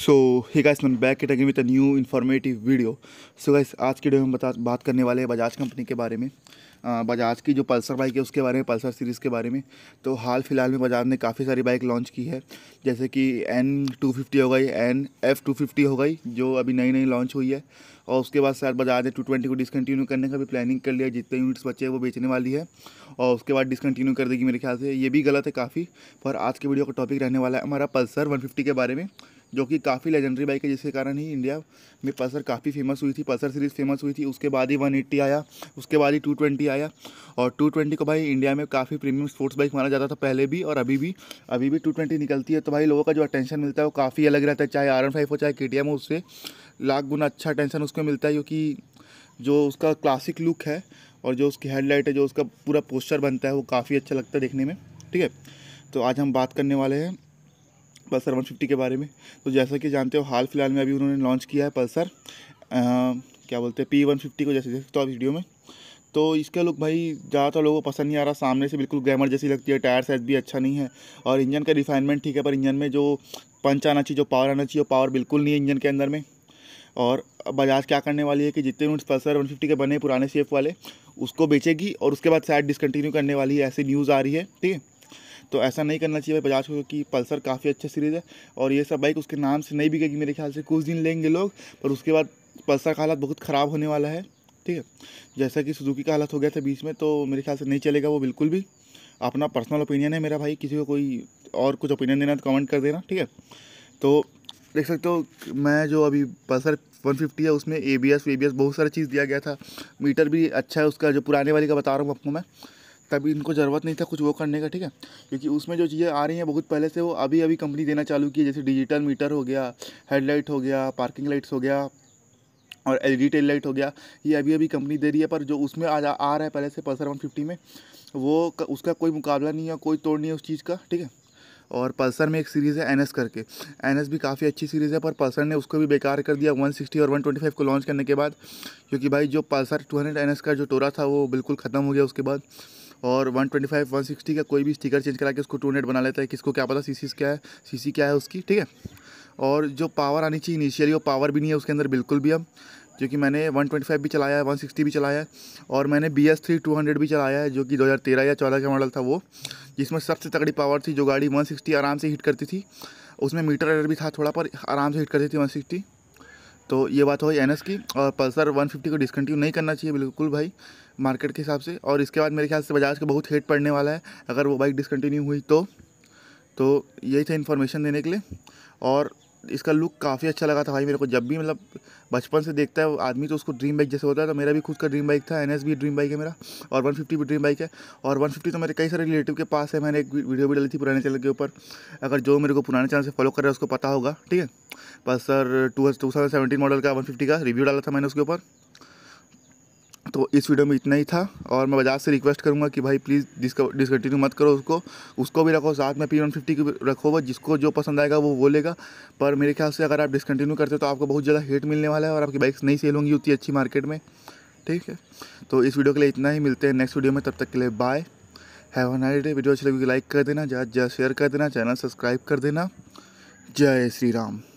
सो hi guys मैं back it again with a new informative video so guys आज की video में बता बात करने वाले हैं बजाज कंपनी के बारे में बजाज की जो पल्सर बाइक है उसके बारे में पल्सर सीरीज़ के बारे में तो हाल फिलहाल में बजाज ने काफ़ी सारी बाइक लॉन्च की है जैसे कि एन टू फिफ्टी हो गई एन एफ़ टू फिफ्टी हो गई जो अभी नई नई लॉन्च हुई है और उसके बाद शायद बजाज ने टू ट्वेंटी को डिसकन्टिन्यू करने का भी प्लानिंग कर लिया जितने यूनिट्स बचे हैं वो बेचने वाली है और उसके बाद डिसकन्टिन्यू कर देगी मेरे ख्याल से ये भी गलत है काफ़ी पर आज के वीडियो का टॉपिक रहने वाला है हमारा पल्सर वन फिफ्टी के बारे में जो कि काफ़ी लेजेंडरी बाइक है जिसके कारण ही इंडिया में पल्सर काफ़ी फेमस हुई थी पल्सर सीरीज़ फेमस हुई थी उसके बाद ही वन एट्टी आया उसके बाद ही टू ट्वेंटी आया और टू ट्वेंटी को भाई इंडिया में काफ़ी प्रीमियम स्पोर्ट्स बाइक माना जाता था पहले भी और अभी भी अभी भी टू ट्वेंटी निकलती है तो भाई लोगों का जो अटेंशन मिलता है वो काफ़ी अलग रहता है चाहे आर फाइव हो चाहे के टी एम हो उससे लाख गुना अच्छा अटेंशन उसको मिलता है क्योंकि जो उसका क्लासिक लुक है और जो उसकी हेडलाइट है जो उसका पूरा पोस्चर बनता है वो काफ़ी अच्छा लगता है देखने में ठीक है तो आज हम बात करने वाले हैं पल्सर 150 के बारे में तो जैसा कि जानते हो हाल फिलहाल में अभी उन्होंने लॉन्च किया है पल्सर क्या बोलते हैं पी वन फिफ्टी को जैसे देख सकते हो वीडियो में तो इसका लुक भाई ज़्यादातर लोगों को पसंद नहीं आ रहा सामने से बिल्कुल ग्रैमर जैसी लगती है टायर साइज भी अच्छा नहीं है और इंजन का रिफाइनमेंट ठीक है पर इंजन में जो पंच आना चाहिए जो पावर आना चाहिए वो पावर बिल्कुल नहीं है इंजन के अंदर में और बजाज क्या करने वाली है कि जितने यूनिट्स पल्सर वन फिफ्टी के बने पुराने सेफ वाले उसको बेचेगी और उसके बाद शायद डिसकंटिन्यू करने वाली है ऐसी न्यूज़ आ रही है ठीक है तो ऐसा नहीं करना चाहिए भाई बजाज को क्योंकि पल्सर काफ़ी अच्छा सीरीज़ है और ये सब बाइक उसके नाम से नहीं बिकेगी मेरे ख्याल से कुछ दिन लेंगे लोग पर उसके बाद पल्सर का हालत बहुत ख़राब होने वाला है ठीक है जैसा कि सुजुकी का हालत हो गया था बीच में तो मेरे ख्याल से नहीं चलेगा वो बिल्कुल भी अपना पर्सनल ओपिनियन है मेरा भाई किसी को कोई और कुछ ओपिनियन देना तो कमेंट कर देना ठीक है तो देख सकते हो मैं जो अभी पल्सर 150 है उसमें ए बी एस बहुत सारा चीज़ दिया गया था मीटर भी अच्छा है उसका जो पुराने वाली का बता रहा हूँ आपको मैं तभी इनको ज़रूरत नहीं था कुछ वो करने का ठीक है क्योंकि उसमें जो चीज़ें आ रही हैं बहुत पहले से वो अभी अभी कंपनी देना चालू की है जैसे डिजिटल मीटर हो गया हेडलाइट हो गया पार्किंग लाइट्स हो गया और एल ई टेल लाइट हो गया ये अभी अभी कंपनी दे रही है पर जो उसमें जा आ रहा है पहले से पल्सर वन फिफ्टी में वो उसका कोई मुकाबला नहीं है कोई तोड़ नहीं है उस चीज़ का ठीक है और पल्सर में एक सीरीज़ है एनएस करके एनएस भी काफ़ी अच्छी सीरीज़ है पर पल्सर ने उसको भी बेकार कर दिया 160 और 125 को लॉन्च करने के बाद क्योंकि भाई जो पल्सर 200 एनएस का जो टोरा था वो बिल्कुल ख़त्म हो गया उसके बाद और 125 160 का कोई भी स्टिकर चेंज करा के उसको टू बना लेता है किसको क्या पता सी क्या है सी क्या है उसकी ठीक है और जो पावर आनी चाहिए इनिशियली वो पावर भी नहीं है उसके अंदर बिल्कुल भी अब क्योंकि मैंने 125 भी चलाया है 160 भी चलाया है और मैंने B S three two hundred भी चलाया है जो कि 2013 या 14 का मॉडल था वो जिसमें सबसे तगड़ी पावर थी जो गाड़ी 160 आराम से हिट करती थी उसमें मीटर एडर भी था थोड़ा पर आराम से हिट करती थी 160 तो ये बात हो गई एन की और पल्सर 150 को डिसकंटिन्यू नहीं करना चाहिए बिल्कुल भाई मार्केट के हिसाब से और इसके बाद मेरे ख्याल से बजाज का बहुत हेट पड़ने वाला है अगर वो बाइक डिसकंटिन्यू हुई तो तो यही था इन्फॉर्मेशन देने के लिए और इसका लुक काफ़ी अच्छा लगा था भाई मेरे को जब भी मतलब बचपन से देखता है आदमी तो उसको ड्रीम बाइक जैसे होता है तो मेरा भी खुद का ड्रीम बाइक था एन एस ड्रीम बाइक है मेरा और 150 भी ड्रीम बाइक है और 150 तो मेरे कई सारे रिलेटिव के पास है मैंने एक वीडियो भी डाली थी पुराने चैनल के ऊपर अगर जो मेरे को पुराने चैनल से फॉलो कर रहा है उसको पता होगा ठीक है बस सर टू टू मॉडल का वन का रिव्यू डाला था मैंने उसके ऊपर तो इस वीडियो में इतना ही था और मैं बजाज से रिक्वेस्ट करूँगा कि भाई प्लीज़ डिस्का डिसकंटिन्यू मत करो उसको उसको भी रखो साथ में पी वन फिफ्टी की रखो वो जिसको जो पसंद आएगा वो बोलेगा पर मेरे ख्याल से अगर आप डिसकंटिन्यू करते हो तो आपको बहुत ज़्यादा हेट मिलने वाला है और आपकी बाइक्स नहीं सेल होंगी उतनी अच्छी मार्केट में ठीक है तो इस वीडियो के लिए इतना ही मिलते हैं नेक्स्ट वीडियो में तब तक के लिए bye have a nice day video अच्छी लगी लाइक तो कर देना ज़्यादा ज़्यादा शेयर कर देना चैनल सब्सक्राइब कर देना जय श्री राम